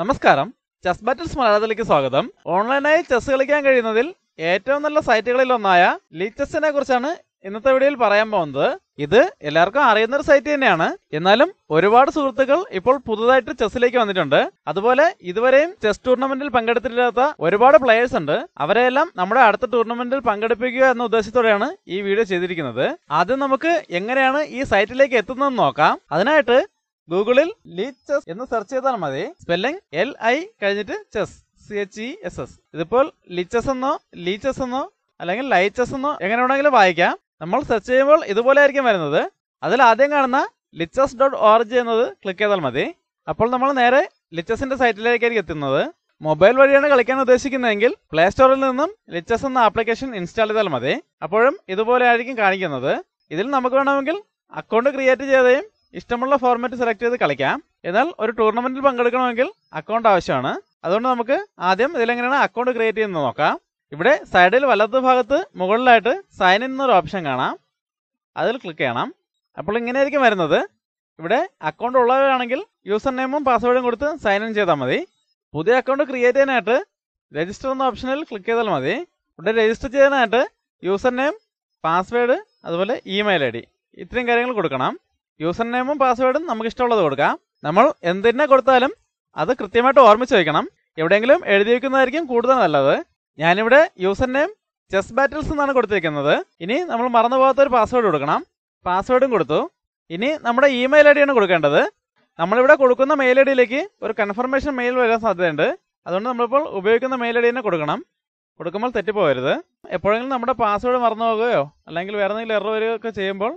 നമസ്കാരം chess battles മലയാളത്തിലേക്ക് സ്വാഗതം ഓൺലൈനായി ചെസ് കളിക്കാൻ കഴിയുന്നതിൽ ഏറ്റവും നല്ല സൈറ്റുകളിൽ ഒന്നായ ലീച്ചസിനെ കുറിച്ചാണ് ഇന്നത്തെ വീഡിയോയിൽ പറയാൻ പോകുന്നത് ഇത് എല്ലാവർക്കും അറിയുന്ന ഒരു സൈറ്റ് തന്നെയാണ് എന്നാലും ഒരുപാട് സുഹൃത്തുക്കൾ ഇപ്പോൾ പുതുതായിട്ട് ചെസ്സിലേക്ക് വന്നിട്ടുണ്ട് അതുപോലെ ഇതുവരെയും ചെസ് ടൂർണമെന്റിൽ പങ്കെടുത്തിട്ടില്ലാത്ത ഒരുപാട് പ്ലെയേഴ്സ് ഉണ്ട് അവരെയെല്ലാം നമ്മുടെ അടുത്ത ടൂർണമെന്റിൽ പങ്കെടുപ്പിക്കുക എന്ന ഉദ്ദേശത്തോടെയാണ് ഈ വീഡിയോ ചെയ്തിരിക്കുന്നത് ആദ്യം നമുക്ക് എങ്ങനെയാണ് ഈ സൈറ്റിലേക്ക് എത്തുന്നതെന്ന് നോക്കാം അതിനായിട്ട് ഗൂഗിളിൽ ലീച്ച് ചെസ് എന്ന് സെർച്ച് ചെയ്താൽ മതി സ്പെല്ലിംഗ് എൽ ഐ കഴിഞ്ഞിട്ട് chess C H E S S ഇതിപ്പോൾ ലിച്ചസ് എന്നോ ലീച്ചസ് എന്നോ അല്ലെങ്കിൽ ലൈച്ചസ് എന്നോ എങ്ങനെ വേണമെങ്കിലും വായിക്കാം നമ്മൾ സെർച്ച് ചെയ്യുമ്പോൾ ഇതുപോലെ ആയിരിക്കും വരുന്നത് അതിൽ ആദ്യം കാണുന്ന ലിച്ചസ് ഡോട്ട് ജി എന്നത് ക്ലിക്ക് ചെയ്താൽ മതി അപ്പോൾ നമ്മൾ നേരെ ലിച്ചസിന്റെ സൈറ്റിലേക്കായിരിക്കും എത്തുന്നത് മൊബൈൽ വഴിയാണ് കളിക്കാൻ ഉദ്ദേശിക്കുന്നതെങ്കിൽ പ്ലേ സ്റ്റോറിൽ നിന്നും ലിച്ചസ് എന്ന ആപ്ലിക്കേഷൻ ഇൻസ്റ്റാൾ ചെയ്താൽ മതി അപ്പോഴും ഇതുപോലെ ആയിരിക്കും കാണിക്കുന്നത് ഇതിൽ നമുക്ക് വേണമെങ്കിൽ അക്കൗണ്ട് ക്രിയേറ്റ് ചെയ്തേയും ഇഷ്ടമുള്ള ഫോർമാറ്റ് സെലക്ട് ചെയ്ത് കളിക്കാം എന്നാൽ ഒരു ടൂർണമെന്റിൽ പങ്കെടുക്കണമെങ്കിൽ അക്കൗണ്ട് ആവശ്യമാണ് അതുകൊണ്ട് നമുക്ക് ആദ്യം ഇതിലെങ്ങനെയാണ് അക്കൗണ്ട് ക്രിയേറ്റ് ചെയ്യുന്നത് നോക്കാം ഇവിടെ സൈഡിൽ വലത്ത് ഭാഗത്ത് മുകളിലായിട്ട് സൈൻ ഇൻ എന്നൊരു ഓപ്ഷൻ കാണാം അതിൽ ക്ലിക്ക് ചെയ്യണം അപ്പോൾ ഇങ്ങനെയായിരിക്കും വരുന്നത് ഇവിടെ അക്കൗണ്ട് ഉള്ളവരാണെങ്കിൽ യൂസർ നെയിമും പാസ്വേഡും കൊടുത്ത് സൈൻ ഇൻ ചെയ്താൽ മതി പുതിയ അക്കൗണ്ട് ക്രിയേറ്റ് ചെയ്യാനായിട്ട് രജിസ്റ്റർ എന്ന ഓപ്ഷനിൽ ക്ലിക്ക് ചെയ്താൽ മതി ഇവിടെ രജിസ്റ്റർ ചെയ്യാനായിട്ട് യൂസർ നെയിം പാസ്വേഡ് അതുപോലെ ഇമെയിൽ ഐ ഡി ഇത്രയും കാര്യങ്ങൾ കൊടുക്കണം യൂസർ നെയിമും പാസ്വേഡും നമുക്ക് ഇഷ്ടമുള്ളത് കൊടുക്കാം നമ്മൾ എന്തിനെ കൊടുത്താലും അത് കൃത്യമായിട്ട് ഓർമ്മിച്ച് വയ്ക്കണം എവിടെയെങ്കിലും എഴുതി വെക്കുന്നതായിരിക്കും കൂടുതൽ നല്ലത് ഞാനിവിടെ യൂസർ നെയിം ചെസ് ബാറ്റിൽസ് എന്നാണ് കൊടുത്തിരിക്കുന്നത് ഇനി നമ്മൾ മറന്നു പോകാത്ത ഒരു പാസ്വേഡ് കൊടുക്കണം പാസ്വേഡും കൊടുത്തു ഇനി നമ്മുടെ ഇമെയിൽ ഐ ഡിയാണ് കൊടുക്കേണ്ടത് നമ്മളിവിടെ കൊടുക്കുന്ന മെയിൽ ഐ ഡിയിലേക്ക് ഒരു കൺഫർമേഷൻ മെയിൽ വരാൻ സാധ്യതയുണ്ട് അതുകൊണ്ട് നമ്മളിപ്പോൾ ഉപയോഗിക്കുന്ന മെയിൽ ഐ ഡി തന്നെ കൊടുക്കണം കൊടുക്കുമ്പോൾ തെറ്റിപ്പോകരുത് എപ്പോഴെങ്കിലും നമ്മുടെ പാസ്വേഡ് മറന്നു പോകുകയോ അല്ലെങ്കിൽ വേറെ എന്തെങ്കിലും എറർ വരികയോ ചെയ്യുമ്പോൾ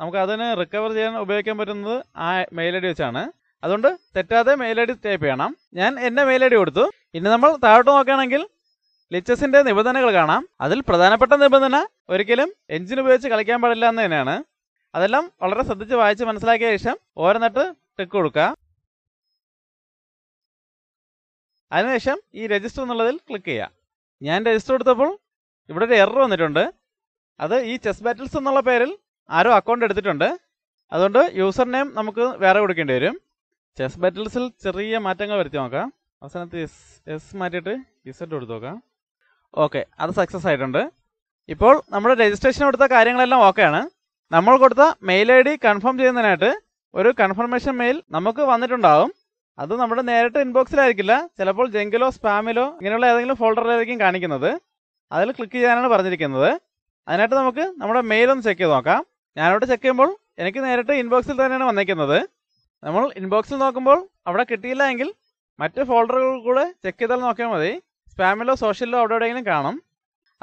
നമുക്ക് അതിനെ റിക്കവർ ചെയ്യാൻ ഉപയോഗിക്കാൻ പറ്റുന്നത് ആ മെയിൽ ഐ ഡി വെച്ചാണ് അതുകൊണ്ട് തെറ്റാതെ മെയിൽ ഐ ഡി ടൈപ്പ് ചെയ്യണം ഞാൻ എൻ്റെ മെയിൽ ഐ ഡി കൊടുത്തു ഇനി നമ്മൾ താഴോട്ട് നോക്കുകയാണെങ്കിൽ ലിച്ചസിന്റെ നിബന്ധനകൾ കാണാം അതിൽ പ്രധാനപ്പെട്ട നിബന്ധന ഒരിക്കലും എഞ്ചിൻ ഉപയോഗിച്ച് കളിക്കാൻ പാടില്ല എന്ന് തന്നെയാണ് അതെല്ലാം വളരെ ശ്രദ്ധിച്ച് വായിച്ച് മനസ്സിലാക്കിയ ശേഷം ഓരോന്നിട്ട് ടിക്ക് കൊടുക്കുക അതിനുശേഷം ഈ രജിസ്റ്റർ എന്നുള്ളതിൽ ക്ലിക്ക് ചെയ്യുക ഞാൻ രജിസ്റ്റർ കൊടുത്തപ്പോൾ ഇവിടെ ഒരു എറർ വന്നിട്ടുണ്ട് അത് ഈ ചെസ് ബാറ്റിൽസ് എന്നുള്ള പേരിൽ ആരോ അക്കൗണ്ട് എടുത്തിട്ടുണ്ട് അതുകൊണ്ട് യൂസർ നെയിം നമുക്ക് വേറെ കൊടുക്കേണ്ടി വരും ചെസ് ബാറ്റിൽസിൽ ചെറിയ മാറ്റങ്ങൾ വരുത്തി നോക്കാം അവസാനത്ത് എസ് എസ് മാറ്റിയിട്ട് ഇസെറ്റ് കൊടുത്തു നോക്കാം ഓക്കെ അത് സക്സസ് ആയിട്ടുണ്ട് ഇപ്പോൾ നമ്മൾ രജിസ്ട്രേഷൻ കൊടുത്ത കാര്യങ്ങളെല്ലാം ഓക്കെയാണ് നമ്മൾ കൊടുത്ത മെയിൽ ഐ ഡി കൺഫേം ചെയ്യുന്നതിനായിട്ട് ഒരു കൺഫർമേഷൻ മെയിൽ നമുക്ക് വന്നിട്ടുണ്ടാവും അത് നമ്മുടെ നേരിട്ട് ഇൻബോക്സിലായിരിക്കില്ല ചിലപ്പോൾ ജെങ്കിലോ സ്പാമിലോ ഇങ്ങനെയുള്ള ഏതെങ്കിലും ഫോൾഡറിലായിരിക്കും കാണിക്കുന്നത് അതിൽ ക്ലിക്ക് ചെയ്യാനാണ് പറഞ്ഞിരിക്കുന്നത് അതിനായിട്ട് നമുക്ക് നമ്മുടെ മെയിൽ ഒന്ന് ചെക്ക് ചെയ്ത് നോക്കാം ഞാനവിടെ ചെക്ക് ചെയ്യുമ്പോൾ എനിക്ക് നേരിട്ട് ഇൻബോക്സിൽ തന്നെയാണ് വന്നേക്കുന്നത് നമ്മൾ ഇൻബോക്സിൽ നോക്കുമ്പോൾ അവിടെ കിട്ടിയില്ല എങ്കിൽ മറ്റ് ഫോൾഡറുകൾ കൂടെ ചെക്ക് ചെയ്താൽ നോക്കിയാൽ മതി സ്പാമിലോ സോഷ്യലിലോ അവിടെ എവിടെയെങ്കിലും കാണും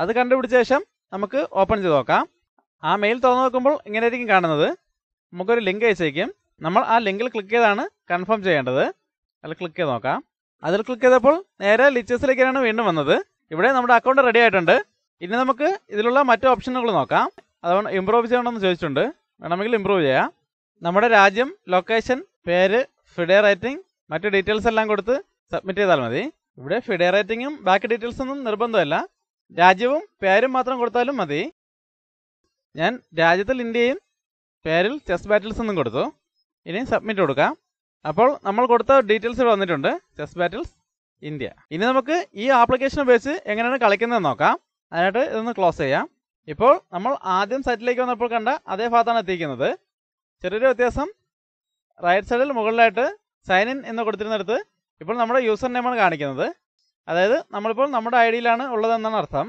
അത് കണ്ടുപിടിച്ച ശേഷം നമുക്ക് ഓപ്പൺ ചെയ്ത് നോക്കാം ആ മെയിൽ തുറന്നു നോക്കുമ്പോൾ ഇങ്ങനെ ആയിരിക്കും കാണുന്നത് നമുക്കൊരു ലിങ്ക് അയച്ചേക്കും നമ്മൾ ആ ലിങ്കിൽ ക്ലിക്ക് ചെയ്താണ് കൺഫേം ചെയ്യേണ്ടത് അതിൽ ക്ലിക്ക് ചെയ്ത് നോക്കാം അതിൽ ക്ലിക്ക് ചെയ്തപ്പോൾ നേരെ ലിച്ചേഴ്സിലേക്കാണ് വീണ്ടും വന്നത് ഇവിടെ നമ്മുടെ അക്കൗണ്ട് റെഡി ആയിട്ടുണ്ട് ഇനി നമുക്ക് ഇതിലുള്ള മറ്റു ഓപ്ഷനുകൾ നോക്കാം അതുകൊണ്ട് ഇമ്പ്രൂവ് ചെയ്യണമെന്ന് ചോദിച്ചിട്ടുണ്ട് വേണമെങ്കിൽ ഇമ്പ്രൂവ് ചെയ്യാം നമ്മുടെ രാജ്യം ലൊക്കേഷൻ പേര് ഫിഡേ റേറ്റിംഗ് മറ്റു ഡീറ്റെയിൽസ് എല്ലാം കൊടുത്ത് സബ്മിറ്റ് ചെയ്താൽ മതി ഇവിടെ ഫിഡേ റേറ്റിങ്ങും ബാക്കി ഡീറ്റെയിൽസ് ഒന്നും നിർബന്ധമല്ല രാജ്യവും പേരും മാത്രം കൊടുത്താലും മതി ഞാൻ രാജ്യത്തിൽ ഇന്ത്യയും പേരിൽ ചെസ് ബാറ്റിൽസ് എന്നും കൊടുത്തു ഇനി സബ്മിറ്റ് കൊടുക്കാം അപ്പോൾ നമ്മൾ കൊടുത്ത ഡീറ്റെയിൽസ് ഇവിടെ വന്നിട്ടുണ്ട് ചെസ് ബാറ്റിൽസ് ഇന്ത്യ ഇനി നമുക്ക് ഈ ആപ്ലിക്കേഷൻ ഉപയോഗിച്ച് എങ്ങനെയാണ് കളിക്കുന്നതെന്ന് നോക്കാം അതിനായിട്ട് ഇതൊന്ന് ക്ലോസ് ചെയ്യാം ഇപ്പോൾ നമ്മൾ ആദ്യം സൈറ്റിലേക്ക് വന്നപ്പോൾ കണ്ട അതേ ഭാഗത്താണ് എത്തിക്കുന്നത് ചെറിയൊരു വ്യത്യാസം റൈറ്റ് സൈഡിൽ മുകളിലായിട്ട് സൈൻ ഇൻ എന്ന് കൊടുത്തിരുന്നിടത്ത് ഇപ്പോൾ നമ്മുടെ യൂസർ നെയിമാണ് കാണിക്കുന്നത് അതായത് നമ്മളിപ്പോൾ നമ്മുടെ ഐ ഡിയിലാണ് ഉള്ളതെന്നാണ് അർത്ഥം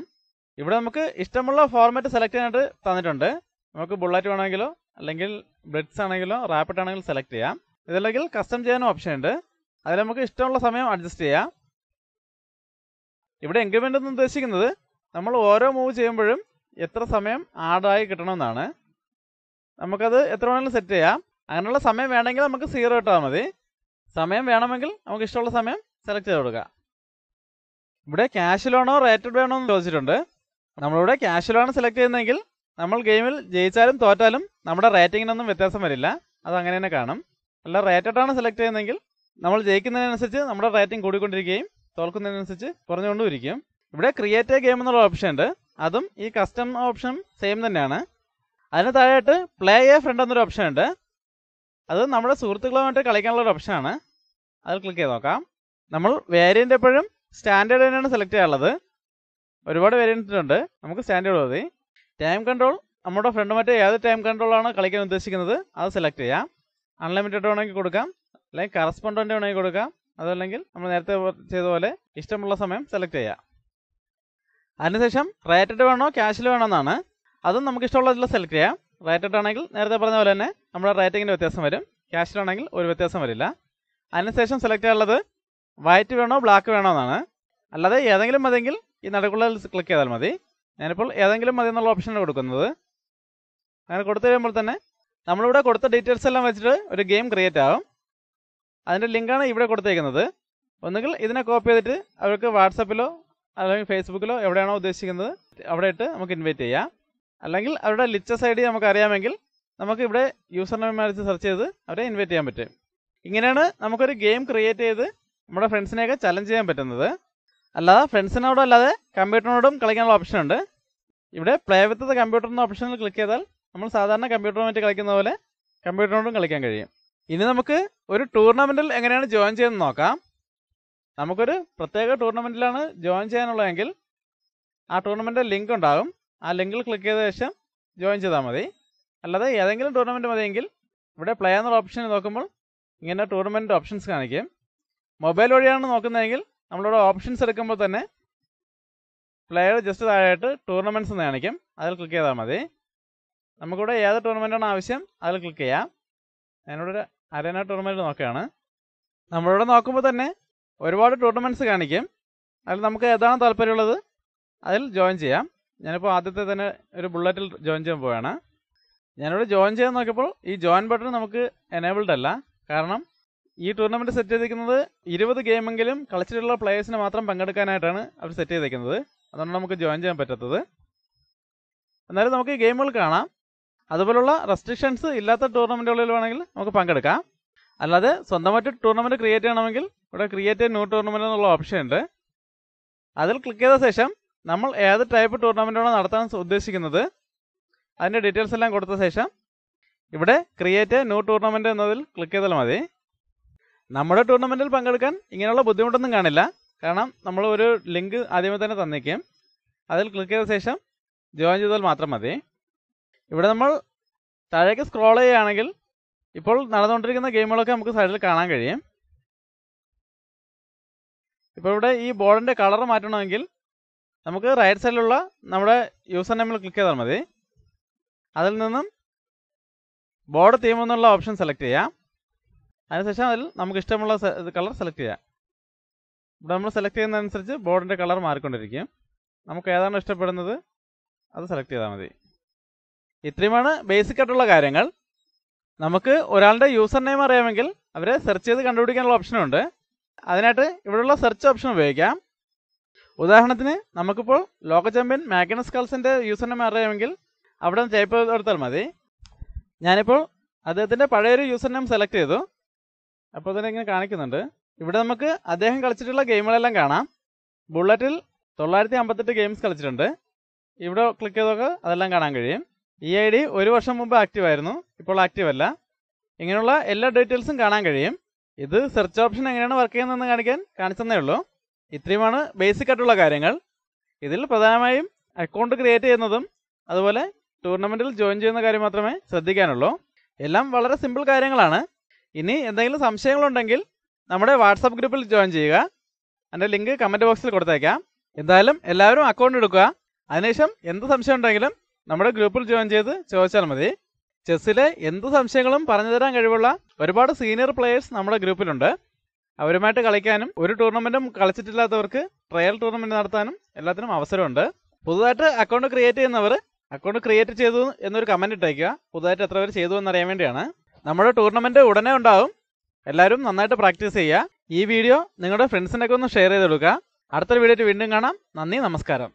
ഇവിടെ നമുക്ക് ഇഷ്ടമുള്ള ഫോർമാറ്റ് സെലക്ട് ചെയ്യാനായിട്ട് തന്നിട്ടുണ്ട് നമുക്ക് ബുള്ളറ്റ് വേണമെങ്കിലോ അല്ലെങ്കിൽ ബ്രിഡ്സ് ആണെങ്കിലോ റാപ്പിഡ് ആണെങ്കിലും സെലക്ട് ചെയ്യാം ഇതല്ലെങ്കിൽ കസ്റ്റം ചെയ്യാനും ഓപ്ഷൻ ഉണ്ട് അതിൽ നമുക്ക് ഇഷ്ടമുള്ള സമയം അഡ്ജസ്റ്റ് ചെയ്യാം ഇവിടെ എൻഗ്രിമെൻ്റ് എന്ന് ഉദ്ദേശിക്കുന്നത് നമ്മൾ ഓരോ മൂവ് ചെയ്യുമ്പോഴും എത്ര സമയം ആഡായി കിട്ടണമെന്നാണ് നമുക്കത് എത്ര വേണമെങ്കിലും സെറ്റ് ചെയ്യാം അങ്ങനെയുള്ള സമയം വേണമെങ്കിൽ നമുക്ക് സീറോ ഇട്ടാൽ മതി സമയം വേണമെങ്കിൽ നമുക്ക് ഇഷ്ടമുള്ള സമയം സെലക്ട് ചെയ്ത് കൊടുക്കാം ഇവിടെ ലോണോ റേറ്റഡ് വേണോ എന്ന് ചോദിച്ചിട്ടുണ്ട് നമ്മളിവിടെ ക്യാഷിലാണ് സെലക്ട് ചെയ്യുന്നതെങ്കിൽ നമ്മൾ ഗെയിമിൽ ജയിച്ചാലും തോറ്റാലും നമ്മുടെ റേറ്റിങ്ങിനൊന്നും വ്യത്യാസം വരില്ല അത് അങ്ങനെ തന്നെ കാണും അല്ല റേറ്റഡ് ആണ് സെലക്ട് ചെയ്യുന്നതെങ്കിൽ നമ്മൾ ജയിക്കുന്നതിനനുസരിച്ച് നമ്മുടെ റേറ്റിംഗ് കൂടിക്കൊണ്ടിരിക്കുകയും തോൽക്കുന്നതിനനുസരിച്ച് കുറഞ്ഞുകൊണ്ടും ഇരിക്കും ഇവിടെ ക്രിയേറ്റ് എ ഗെയിം എന്നുള്ള ഓപ്ഷൻ ഉണ്ട് അതും ഈ കസ്റ്റം ഓപ്ഷൻ സെയിം തന്നെയാണ് അതിന് താഴെയായിട്ട് പ്ലേ എ ഫ്രണ്ട് എന്നൊരു ഓപ്ഷൻ ഉണ്ട് അത് നമ്മുടെ സുഹൃത്തുക്കളുമായിട്ട് കളിക്കാനുള്ള ഒരു ഓപ്ഷനാണ് അത് ക്ലിക്ക് ചെയ്ത് നോക്കാം നമ്മൾ വേരിയൻ്റ് എപ്പോഴും സ്റ്റാൻഡേർഡ് തന്നെയാണ് സെലക്ട് ചെയ്യാനുള്ളത് ഒരുപാട് വേരിയൻറ്റ് ഉണ്ട് നമുക്ക് സ്റ്റാൻഡേർഡ് മതി ടൈം കൺട്രോൾ നമ്മുടെ ഫ്രണ്ട് മറ്റേ ഏത് ടൈം കൺട്രോളാണ് കളിക്കാൻ ഉദ്ദേശിക്കുന്നത് അത് സെലക്ട് ചെയ്യാം അൺലിമിറ്റഡ് വേണമെങ്കിൽ കൊടുക്കാം അല്ലെങ്കിൽ കറസ്പോണ്ടൻ്റ് വേണമെങ്കിൽ കൊടുക്കാം അതല്ലെങ്കിൽ നമ്മൾ നേരത്തെ ചെയ്ത പോലെ ഇഷ്ടമുള്ള സമയം സെലക്ട് ചെയ്യാം അതിനുശേഷം റേറ്റഡ് വേണോ ക്യാഷിൽ വേണോ എന്നാണ് അതും നമുക്ക് ഇഷ്ടമുള്ള സെലക്ട് ചെയ്യാം റേറ്റഡ് ആണെങ്കിൽ നേരത്തെ പറഞ്ഞ പോലെ തന്നെ നമ്മുടെ റേറ്റിങ്ങിൻ്റെ വ്യത്യാസം വരും ക്യാഷിലാണെങ്കിൽ ഒരു വ്യത്യാസം വരില്ല അതിനുശേഷം സെലക്ട് ചെയ്യാനുള്ളത് വൈറ്റ് വേണോ ബ്ലാക്ക് വേണോ എന്നാണ് അല്ലാതെ ഏതെങ്കിലും മതിയെങ്കിൽ ഈ നടുക്കുള്ള ക്ലിക്ക് ചെയ്താൽ മതി ഞാനിപ്പോൾ ഏതെങ്കിലും മതി എന്നുള്ള ഓപ്ഷനാണ് കൊടുക്കുന്നത് അങ്ങനെ കൊടുത്തു കഴിയുമ്പോൾ തന്നെ നമ്മളിവിടെ കൊടുത്ത ഡീറ്റെയിൽസ് എല്ലാം വെച്ചിട്ട് ഒരു ഗെയിം ക്രിയേറ്റ് ആവും അതിൻ്റെ ലിങ്കാണ് ഇവിടെ കൊടുത്തേക്കുന്നത് ഒന്നുകിൽ ഇതിനെ കോപ്പി ചെയ്തിട്ട് അവർക്ക് വാട്സപ്പിലോ അല്ലെങ്കിൽ ഫേസ്ബുക്കിലോ എവിടെയാണോ ഉദ്ദേശിക്കുന്നത് അവിടെ ഇട്ട് നമുക്ക് ഇൻവൈറ്റ് ചെയ്യാം അല്ലെങ്കിൽ അവരുടെ ലിച്ചസ് ഐ ഡി അറിയാമെങ്കിൽ നമുക്ക് ഇവിടെ യൂസർ നെയിം മാറിച്ച് സെർച്ച് ചെയ്ത് അവരെ ഇൻവൈറ്റ് ചെയ്യാൻ പറ്റും ഇങ്ങനെയാണ് നമുക്കൊരു ഗെയിം ക്രിയേറ്റ് ചെയ്ത് നമ്മുടെ ഫ്രണ്ട്സിനെയൊക്കെ ചലഞ്ച് ചെയ്യാൻ പറ്റുന്നത് അല്ലാതെ ഫ്രണ്ട്സിനോടും അല്ലാതെ കമ്പ്യൂട്ടറിനോടും കളിക്കാനുള്ള ഓപ്ഷൻ ഉണ്ട് ഇവിടെ പ്ലേ വിത്ത് ദ കമ്പ്യൂട്ടർ എന്ന ഓപ്ഷനിൽ ക്ലിക്ക് ചെയ്താൽ നമ്മൾ സാധാരണ കമ്പ്യൂട്ടറുമായിട്ട് കളിക്കുന്ന പോലെ കമ്പ്യൂട്ടറിനോടും കളിക്കാൻ കഴിയും ഇനി നമുക്ക് ഒരു ടൂർണമെൻറ്റിൽ എങ്ങനെയാണ് ജോയിൻ ചെയ്യുന്നത് നോക്കാം നമുക്കൊരു പ്രത്യേക ടൂർണമെന്റിലാണ് ജോയിൻ ചെയ്യാനുള്ളതെങ്കിൽ ആ ടൂർണമെന്റ് ലിങ്ക് ഉണ്ടാകും ആ ലിങ്കിൽ ക്ലിക്ക് ചെയ്ത ശേഷം ജോയിൻ ചെയ്താൽ മതി അല്ലാതെ ഏതെങ്കിലും ടൂർണമെൻറ്റ് മതിയെങ്കിൽ ഇവിടെ പ്ലേ എന്നുള്ള ഓപ്ഷൻ നോക്കുമ്പോൾ ഇങ്ങനെ ടൂർണമെന്റ് ഓപ്ഷൻസ് കാണിക്കും മൊബൈൽ വഴിയാണ് നോക്കുന്നതെങ്കിൽ നമ്മളിവിടെ ഓപ്ഷൻസ് എടുക്കുമ്പോൾ തന്നെ പ്ലെയർ ജസ്റ്റ് താഴെയായിട്ട് ടൂർണമെന്റ്സ് എന്ന് കാണിക്കും അതിൽ ക്ലിക്ക് ചെയ്താൽ മതി നമുക്കിവിടെ ഏത് ടൂർണമെന്റാണ് ആവശ്യം അതിൽ ക്ലിക്ക് ചെയ്യാം ഞാനിവിടെ ഒരു അരേന ടൂർണമെന്റ് നോക്കുകയാണ് നമ്മളിവിടെ നോക്കുമ്പോൾ തന്നെ ഒരുപാട് ടൂർണമെൻറ്റ്സ് കാണിക്കും അതിൽ നമുക്ക് ഏതാണ് താല്പര്യമുള്ളത് അതിൽ ജോയിൻ ചെയ്യാം ഞാനിപ്പോൾ ആദ്യത്തെ തന്നെ ഒരു ബുള്ളറ്റിൽ ജോയിൻ ചെയ്യാൻ പോവുകയാണ് ഞാനിവിടെ ജോയിൻ ചെയ്യാൻ നോക്കിയപ്പോൾ ഈ ജോയിൻ ബട്ടൺ നമുക്ക് എനേബിൾഡ് അല്ല കാരണം ഈ ടൂർണമെൻറ്റ് സെറ്റ് ചെയ്തിരിക്കുന്നത് ഇരുപത് ഗെയിമെങ്കിലും കളിച്ചിട്ടുള്ള പ്ലേയേഴ്സിന് മാത്രം പങ്കെടുക്കാനായിട്ടാണ് അവർ സെറ്റ് ചെയ്തിരിക്കുന്നത് അതുകൊണ്ട് നമുക്ക് ജോയിൻ ചെയ്യാൻ പറ്റാത്തത് എന്നാലും നമുക്ക് ഗെയിമുകൾ കാണാം അതുപോലുള്ള റെസ്ട്രിക്ഷൻസ് ഇല്ലാത്ത ടൂർണമെൻറ്റുകളിൽ വേണമെങ്കിൽ നമുക്ക് പങ്കെടുക്കാം അല്ലാതെ സ്വന്തമായിട്ട് ടൂർണമെൻറ്റ് ക്രിയേറ്റ് ചെയ്യണമെങ്കിൽ ഇവിടെ ക്രിയേറ്റ് ന്യൂ ടൂർണമെന്റ് എന്നുള്ള ഓപ്ഷൻ ഉണ്ട് അതിൽ ക്ലിക്ക് ചെയ്ത ശേഷം നമ്മൾ ഏത് ടൈപ്പ് ടൂർണമെൻറ്റാണ് നടത്താൻ ഉദ്ദേശിക്കുന്നത് അതിൻ്റെ ഡീറ്റെയിൽസ് എല്ലാം കൊടുത്ത ശേഷം ഇവിടെ ക്രിയേറ്റ് ന്യൂ ടൂർണമെന്റ് എന്നതിൽ ക്ലിക്ക് ചെയ്താൽ മതി നമ്മുടെ ടൂർണമെന്റിൽ പങ്കെടുക്കാൻ ഇങ്ങനെയുള്ള ബുദ്ധിമുട്ടൊന്നും കാണില്ല കാരണം നമ്മൾ ഒരു ലിങ്ക് ആദ്യമേ തന്നെ തന്നേക്കും അതിൽ ക്ലിക്ക് ചെയ്ത ശേഷം ജോയിൻ ചെയ്താൽ മാത്രം മതി ഇവിടെ നമ്മൾ താഴേക്ക് സ്ക്രോൾ ചെയ്യുകയാണെങ്കിൽ ഇപ്പോൾ നടന്നുകൊണ്ടിരിക്കുന്ന ഗെയിമുകളൊക്കെ നമുക്ക് സൈഡിൽ കാണാൻ കഴിയും ഇപ്പോൾ ഇവിടെ ഈ ബോർഡിൻ്റെ കളർ മാറ്റണമെങ്കിൽ നമുക്ക് റൈറ്റ് സൈഡിലുള്ള നമ്മുടെ യൂസർ നെയിമിൽ ക്ലിക്ക് ചെയ്താൽ മതി അതിൽ നിന്നും ബോർഡ് തീം എന്നുള്ള ഓപ്ഷൻ സെലക്ട് ചെയ്യാം അതിനുശേഷം അതിൽ നമുക്ക് ഇഷ്ടമുള്ള കളർ സെലക്ട് ചെയ്യാം ഇവിടെ നമ്മൾ സെലക്ട് ചെയ്യുന്നതനുസരിച്ച് ബോർഡിൻ്റെ കളർ മാറിക്കൊണ്ടിരിക്കും നമുക്ക് ഏതാണ് ഇഷ്ടപ്പെടുന്നത് അത് സെലക്ട് ചെയ്താൽ മതി ഇത്രയുമാണ് ബേസിക് ആയിട്ടുള്ള കാര്യങ്ങൾ നമുക്ക് ഒരാളുടെ യൂസർ നെയിം അറിയാമെങ്കിൽ അവരെ സെർച്ച് ചെയ്ത് കണ്ടുപിടിക്കാനുള്ള ഓപ്ഷനുണ്ട് അതിനായിട്ട് ഇവിടെയുള്ള സെർച്ച് ഓപ്ഷൻ ഉപയോഗിക്കാം ഉദാഹരണത്തിന് നമുക്കിപ്പോൾ ലോക ചാമ്പ്യൻ മാഗ്നസ് കൾസിൻ്റെ യൂസർ നെയിം അറിയാമെങ്കിൽ അവിടെ ചേപ്പ് കൊടുത്താൽ മതി ഞാനിപ്പോൾ അദ്ദേഹത്തിൻ്റെ പഴയൊരു യൂസർ നെയിം സെലക്ട് ചെയ്തു അപ്പോൾ തന്നെ ഇങ്ങനെ കാണിക്കുന്നുണ്ട് ഇവിടെ നമുക്ക് അദ്ദേഹം കളിച്ചിട്ടുള്ള ഗെയിമുകളെല്ലാം കാണാം ബുള്ളറ്റിൽ തൊള്ളായിരത്തി അമ്പത്തെട്ട് ഗെയിംസ് കളിച്ചിട്ടുണ്ട് ഇവിടെ ക്ലിക്ക് ചെയ്തൊക്കെ അതെല്ലാം കാണാൻ കഴിയും ഈ ഐ ഡി ഒരു വർഷം മുമ്പ് ആക്റ്റീവ് ആയിരുന്നു ഇപ്പോൾ ആക്റ്റീവ് അല്ല ഇങ്ങനെയുള്ള എല്ലാ ഡീറ്റെയിൽസും കാണാൻ കഴിയും ഇത് സെർച്ച് ഓപ്ഷൻ എങ്ങനെയാണ് വർക്ക് ചെയ്യുന്നതെന്ന് കാണിക്കാൻ കാണിച്ചതേ ഉള്ളൂ ഇത്രയുമാണ് ബേസിക് ആയിട്ടുള്ള കാര്യങ്ങൾ ഇതിൽ പ്രധാനമായും അക്കൗണ്ട് ക്രിയേറ്റ് ചെയ്യുന്നതും അതുപോലെ ടൂർണമെന്റിൽ ജോയിൻ ചെയ്യുന്ന കാര്യം മാത്രമേ ശ്രദ്ധിക്കാനുള്ളൂ എല്ലാം വളരെ സിമ്പിൾ കാര്യങ്ങളാണ് ഇനി എന്തെങ്കിലും സംശയങ്ങളുണ്ടെങ്കിൽ നമ്മുടെ വാട്സാപ്പ് ഗ്രൂപ്പിൽ ജോയിൻ ചെയ്യുക എൻ്റെ ലിങ്ക് കമൻറ്റ് ബോക്സിൽ കൊടുത്തേക്കാം എന്തായാലും എല്ലാവരും അക്കൗണ്ട് എടുക്കുക അതിനുശേഷം എന്ത് സംശയം ഉണ്ടെങ്കിലും നമ്മുടെ ഗ്രൂപ്പിൽ ജോയിൻ ചെയ്ത് ചോദിച്ചാൽ മതി ചെസ്സിലെ എന്ത് സംശയങ്ങളും പറഞ്ഞു തരാൻ കഴിവുള്ള ഒരുപാട് സീനിയർ പ്ലെയേഴ്സ് നമ്മുടെ ഗ്രൂപ്പിലുണ്ട് അവരുമായിട്ട് കളിക്കാനും ഒരു ടൂർണമെന്റും കളിച്ചിട്ടില്ലാത്തവർക്ക് ട്രയൽ ടൂർണമെന്റ് നടത്താനും എല്ലാത്തിനും അവസരമുണ്ട് പുതുതായിട്ട് അക്കൗണ്ട് ക്രിയേറ്റ് ചെയ്യുന്നവർ അക്കൗണ്ട് ക്രിയേറ്റ് ചെയ്തു എന്നൊരു കമന്റ് ഇട്ടേക്കുക പുതുതായിട്ട് എത്ര പേര് ചെയ്തു എന്നറിയാൻ വേണ്ടിയാണ് നമ്മുടെ ടൂർണമെന്റ് ഉടനെ ഉണ്ടാവും എല്ലാവരും നന്നായിട്ട് പ്രാക്ടീസ് ചെയ്യുക ഈ വീഡിയോ നിങ്ങളുടെ ഫ്രണ്ട്സിനൊക്കെ ഒന്ന് ഷെയർ ചെയ്ത് കൊടുക്കുക അടുത്തൊരു വീഡിയോയിട്ട് വീണ്ടും കാണാം നന്ദി നമസ്കാരം